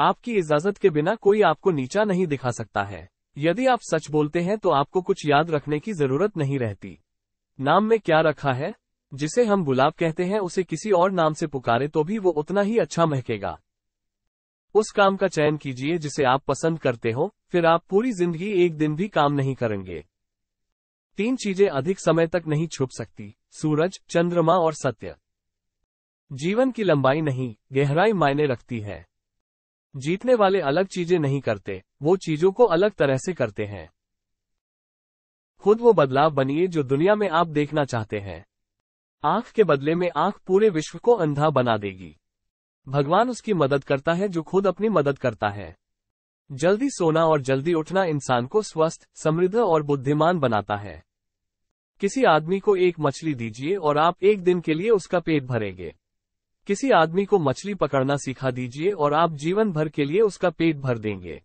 आपकी इजाजत के बिना कोई आपको नीचा नहीं दिखा सकता है यदि आप सच बोलते हैं तो आपको कुछ याद रखने की जरूरत नहीं रहती नाम में क्या रखा है जिसे हम गुलाब कहते हैं उसे किसी और नाम से पुकारे तो भी वो उतना ही अच्छा महकेगा उस काम का चयन कीजिए जिसे आप पसंद करते हो फिर आप पूरी जिंदगी एक दिन भी काम नहीं करेंगे तीन चीजें अधिक समय तक नहीं छुप सकती सूरज चंद्रमा और सत्य जीवन की लंबाई नहीं गहराई मायने रखती है जीतने वाले अलग चीजें नहीं करते वो चीजों को अलग तरह से करते हैं खुद वो बदलाव बनिए जो दुनिया में आप देखना चाहते हैं आंख के बदले में आंख पूरे विश्व को अंधा बना देगी भगवान उसकी मदद करता है जो खुद अपनी मदद करता है जल्दी सोना और जल्दी उठना इंसान को स्वस्थ समृद्ध और बुद्धिमान बनाता है किसी आदमी को एक मछली दीजिए और आप एक दिन के लिए उसका पेट भरेंगे किसी आदमी को मछली पकड़ना सिखा दीजिए और आप जीवन भर के लिए उसका पेट भर देंगे